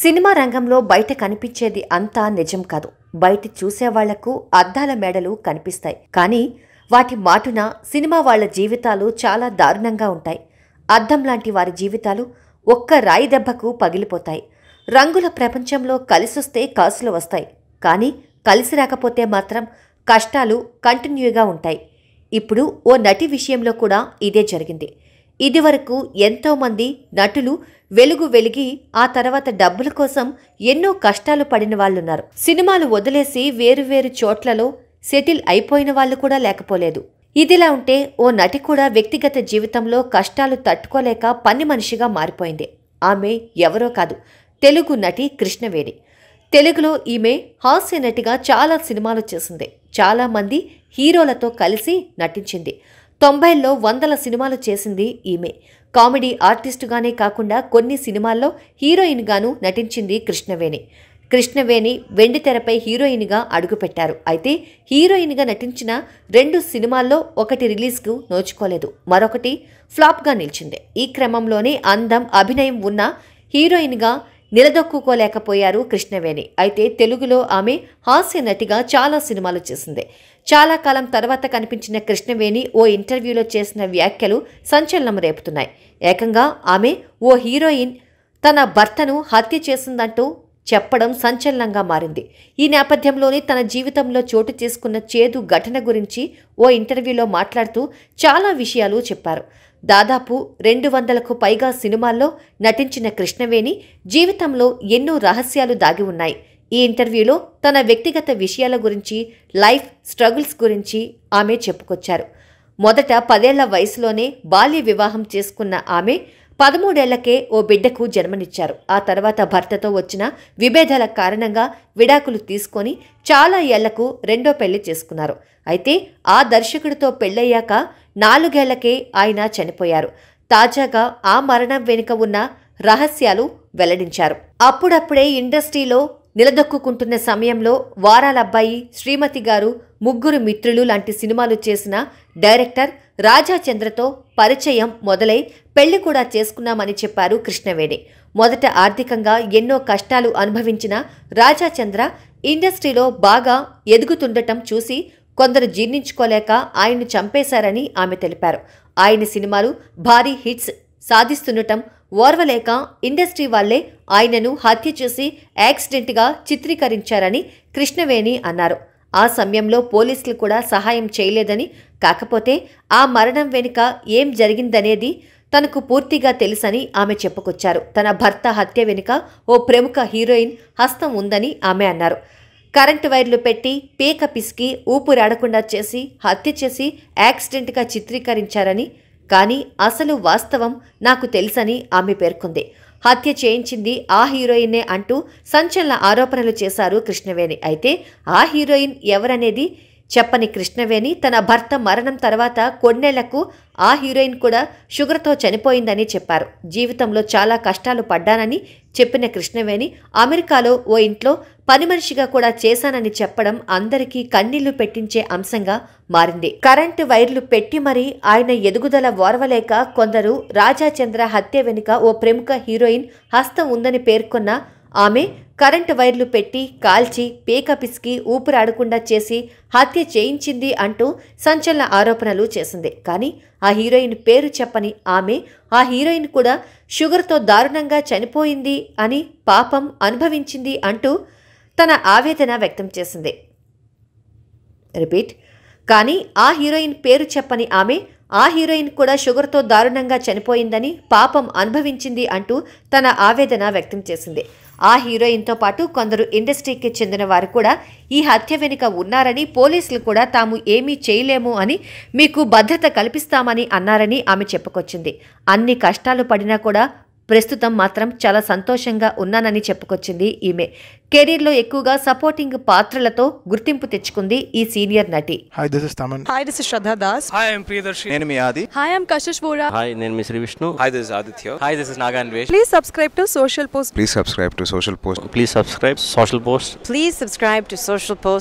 cinema రంగంలో బయట కనిపించేది అంతా నిజం కాదు బయట చూసేవాళ్లకు అద్దాల మేడలు కనిపిస్తాయి కానీ వాటి మాటున సినిమా వాళ్ల జీవితాలు చాలా దారుణంగా ఉంటాయి అద్దం లాంటి వారి జీవితాలు ఒక్క రాయి దెబ్బకు పగిలిపోతాయి రంగుల ప్రపంచంలో కలిసొస్తే కాసులు వస్తాయి కానీ కలిసి రాకపోతే మాత్రం కష్టాలు కంటిన్యూగా ఉంటాయి ఇప్పుడు ఓ నటి విషయంలో కూడా ఇదే జరిగింది ఇదివరకు ఎంతోమంది నటులు వెలుగు వెలిగి ఆ తర్వాత డబ్బుల కోసం ఎన్నో కష్టాలు పడిన వాళ్ళున్నారు సినిమాలు వదిలేసి వేరువేరు చోట్లలో సెటిల్ అయిపోయిన వాళ్ళు కూడా లేకపోలేదు ఇదిలా ఉంటే ఓ నటి కూడా వ్యక్తిగత జీవితంలో కష్టాలు తట్టుకోలేక పని మనిషిగా మారిపోయింది ఆమె ఎవరో కాదు తెలుగు నటి కృష్ణవేణి తెలుగులో ఈమె హాస్య నటిగా చాలా సినిమాలు చేసింది చాలామంది హీరోలతో కలిసి నటించింది తొంభైల్లో వందల సినిమాలు చేసింది ఈమె కామెడీ ఆర్టిస్టుగానే కాకుండా కొన్ని సినిమాల్లో హీరోయిన్గాను నటించింది కృష్ణవేణి కృష్ణవేణి వెండితెరపై హీరోయిన్గా అడుగుపెట్టారు అయితే హీరోయిన్గా నటించిన రెండు సినిమాల్లో ఒకటి రిలీజ్కు నోచుకోలేదు మరొకటి ఫ్లాప్గా నిలిచింది ఈ క్రమంలోనే అందం అభినయం ఉన్న హీరోయిన్గా నిలదొక్కుకోలేకపోయారు కృష్ణవేణి అయితే తెలుగులో ఆమె హాస్య నటిగా చాలా సినిమాలు చేసింది చాలా కాలం తర్వాత కనిపించిన కృష్ణవేణి ఓ ఇంటర్వ్యూలో చేసిన వ్యాఖ్యలు సంచలనం రేపుతున్నాయి ఏకంగా ఆమె ఓ హీరోయిన్ తన భర్తను హత్య చేసిందంటూ చెప్పడం సంచలనంగా మారింది ఈ నేపథ్యంలోనే తన జీవితంలో చోటు చేసుకున్న చేదు ఘటన గురించి ఓ ఇంటర్వ్యూలో మాట్లాడుతూ చాలా విషయాలు చెప్పారు దాదాపు రెండు వందలకు పైగా సినిమాల్లో నటించిన కృష్ణవేణి జీవితంలో ఎన్నో రహస్యాలు దాగి ఉన్నాయి ఈ ఇంటర్వ్యూలో తన వ్యక్తిగత విషయాల గురించి లైఫ్ స్ట్రగుల్స్ గురించి ఆమె చెప్పుకొచ్చారు మొదట పదేళ్ల వయసులోనే బాల్య వివాహం చేసుకున్న ఆమె పదమూడేళ్లకే ఓ బిడ్డకు జన్మనిచ్చారు ఆ తర్వాత భర్తతో వచ్చిన విభేదాల కారణంగా విడాకులు తీసుకొని చాలా ఏళ్లకు రెండో పెళ్లి చేసుకున్నారు అయితే ఆ దర్శకుడితో పెళ్ళయ్యాక నాలుగేళ్లకే ఆయన చనిపోయారు తాజాగా ఆ మరణం వెనుక ఉన్న రహస్యాలు వెల్లడించారు అప్పుడప్పుడే ఇండస్ట్రీలో నిలదొక్కుంటున్న సమయంలో వారాలబ్బాయి శ్రీమతి గారు ముగ్గురు మిత్రులు లాంటి సినిమాలు చేసిన డైరెక్టర్ రాజా చంద్రతో పరిచయం మొదలై పెళ్లి కూడా చేసుకున్నామని చెప్పారు కృష్ణవేణి మొదట ఆర్థికంగా ఎన్నో కష్టాలు అనుభవించిన రాజాచంద్ర ఇండస్ట్రీలో బాగా ఎదుగుతుండటం చూసి కొందరు జీర్ణించుకోలేక ఆయన్ను చంపేశారని ఆమె తెలిపారు ఆయన సినిమాలు భారీ హిట్స్ సాధిస్తుండటం ఓర్వలేక ఇండస్ట్రీ వాళ్లే ఆయనను హత్య చేసి యాక్సిడెంట్గా చిత్రీకరించారని కృష్ణవేణి అన్నారు ఆ సమయంలో పోలీసులు కూడా సహాయం చేయలేదని కాకపోతే ఆ మరణం వెనుక ఏం జరిగిందనేది తనకు పూర్తిగా తెలుసని ఆమె చెప్పుకొచ్చారు తన భర్త హత్య వెనుక ఓ ప్రముఖ హీరోయిన్ హస్తం ఉందని ఆమె అన్నారు కరెంటు వైర్లు పెట్టి పీక పిసికి ఊపిరాడకుండా చేసి హత్య చేసి యాక్సిడెంట్గా చిత్రీకరించారని కానీ అసలు వాస్తవం నాకు తెలుసని ఆమె పేర్కొంది హత్య చేయించింది ఆ హీరోయిన్నే అంటూ సంచలన ఆరోపణలు చేశారు కృష్ణవేణి అయితే ఆ హీరోయిన్ ఎవరనేది చెప్పని కృష్ణవేణి తన భర్త మరణం తర్వాత కొన్నేళ్లకు ఆ హీరోయిన్ కూడా షుగర్తో చనిపోయిందని చెప్పారు జీవితంలో చాలా కష్టాలు పడ్డానని చెప్పిన కృష్ణవేణి అమెరికాలో ఓ ఇంట్లో పని మనిషిగా కూడా చేశానని చెప్పడం అందరికీ కన్నీళ్లు పెట్టించే అంశంగా మారింది కరెంటు వైర్లు పెట్టి మరీ ఆయన ఎదుగుదల ఓర్వలేక కొందరు రాజాచంద్ర హత్య వెనుక ఓ ప్రముఖ హీరోయిన్ హస్తం ఉందని పేర్కొన్న ఆమె కరెంటు వైర్లు పెట్టి కాల్చి పేక పిసికి ఊపిరాడకుండా చేసి హత్య చేయించింది అంటూ సంచలన ఆరోపణలు చేసింది కానీ ఆ హీరోయిన్ పేరు చెప్పని ఆమె ఆ హీరోయిన్ కూడా షుగర్తో దారుణంగా చనిపోయింది అని పాపం అనుభవించింది అంటూ తన ఆవేదన వ్యక్తం చేసింది రిపీట్ కానీ ఆ హీరోయిన్ పేరు చెప్పని ఆమె ఆ హీరోయిన్ కూడా షుగర్తో దారుణంగా చనిపోయిందని పాపం అనుభవించింది అంటూ తన ఆవేదన వ్యక్తం చేసింది ఆ హీరోయిన్తో పాటు కొందరు ఇండస్ట్రీకి చెందిన వారు కూడా ఈ హత్య వెనుక ఉన్నారని పోలీసులు కూడా తాము ఏమీ చేయలేము అని మీకు భద్రత కల్పిస్తామని అన్నారని ఆమె చెప్పుకొచ్చింది అన్ని కష్టాలు పడినా కూడా ప్రస్తుతం మాత్రం చాలా సంతోషంగా ఉన్నానని చెప్పుకొచ్చింది ఈమె కెరీర్లో ఎక్కువగా సపోర్టింగ్ పాత్రలతో గుర్తింపు తెచ్చుకుంది ఈ సీనియర్ నటి hi this is Thaman hi this is Shraddha Das hi I am Priyadarshi నేను మీ Aadi hi I am Kashish Bora hi నేను మీ Sri Vishnu hi this is Aditya hi this is Naganvesh please subscribe to Social Post please subscribe to Social Post please subscribe Social Post please subscribe to Social post